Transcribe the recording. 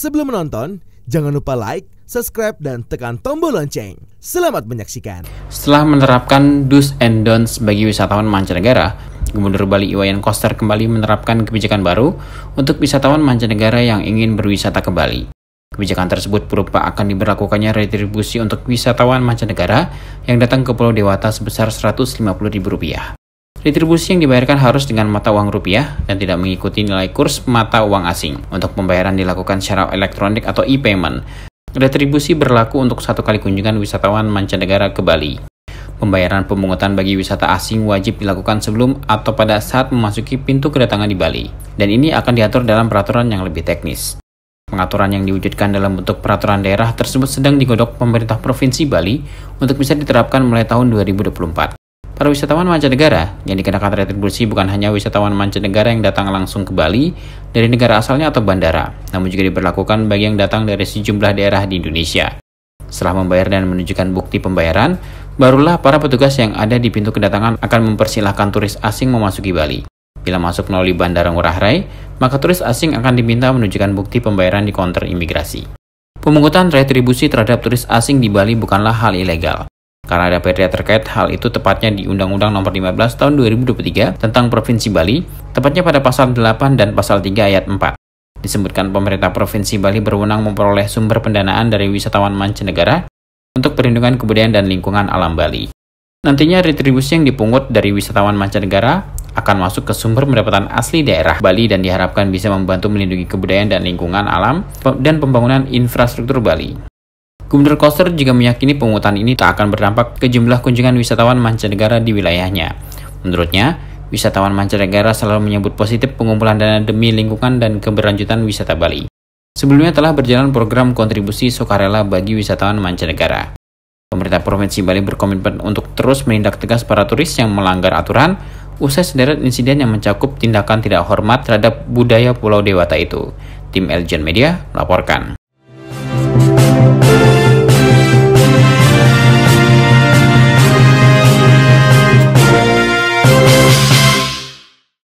Sebelum menonton, jangan lupa like, subscribe, dan tekan tombol lonceng. Selamat menyaksikan. Setelah menerapkan do's and don'ts bagi wisatawan mancanegara, Gubernur Bali Iwayan Koster kembali menerapkan kebijakan baru untuk wisatawan mancanegara yang ingin berwisata ke Bali. Kebijakan tersebut berupa akan diberlakukannya retribusi untuk wisatawan mancanegara yang datang ke Pulau Dewata sebesar Rp150.000. Retribusi yang dibayarkan harus dengan mata uang rupiah dan tidak mengikuti nilai kurs mata uang asing. Untuk pembayaran dilakukan secara elektronik atau e-payment. Retribusi berlaku untuk satu kali kunjungan wisatawan mancanegara ke Bali. Pembayaran pemungutan bagi wisata asing wajib dilakukan sebelum atau pada saat memasuki pintu kedatangan di Bali. Dan ini akan diatur dalam peraturan yang lebih teknis. Pengaturan yang diwujudkan dalam bentuk peraturan daerah tersebut sedang digodok pemerintah Provinsi Bali untuk bisa diterapkan mulai tahun 2024. Para wisatawan mancanegara yang dikenakan retribusi bukan hanya wisatawan mancanegara yang datang langsung ke Bali dari negara asalnya atau bandara, namun juga diberlakukan bagi yang datang dari sejumlah daerah di Indonesia. Setelah membayar dan menunjukkan bukti pembayaran, barulah para petugas yang ada di pintu kedatangan akan mempersilahkan turis asing memasuki Bali. Bila masuk melalui Bandara Ngurah Rai, maka turis asing akan diminta menunjukkan bukti pembayaran di konter imigrasi. Pemungutan retribusi terhadap turis asing di Bali bukanlah hal ilegal. Karena ada perda terkait hal itu tepatnya di Undang-Undang Nomor 15 Tahun 2023 tentang Provinsi Bali, tepatnya pada pasal 8 dan pasal 3 ayat 4. Disebutkan pemerintah Provinsi Bali berwenang memperoleh sumber pendanaan dari wisatawan mancanegara untuk perlindungan kebudayaan dan lingkungan alam Bali. Nantinya retribusi yang dipungut dari wisatawan mancanegara akan masuk ke sumber pendapatan asli daerah Bali dan diharapkan bisa membantu melindungi kebudayaan dan lingkungan alam dan pembangunan infrastruktur Bali. Gubernur Koster juga meyakini pungutan ini tak akan berdampak ke jumlah kunjungan wisatawan mancanegara di wilayahnya. Menurutnya, wisatawan mancanegara selalu menyebut positif pengumpulan dana demi lingkungan dan keberlanjutan wisata Bali. Sebelumnya telah berjalan program kontribusi sukarela bagi wisatawan mancanegara. Pemerintah Provinsi Bali berkomitmen untuk terus menindak tegas para turis yang melanggar aturan usai sederet insiden yang mencakup tindakan tidak hormat terhadap budaya Pulau Dewata itu. Tim Elgen Media melaporkan.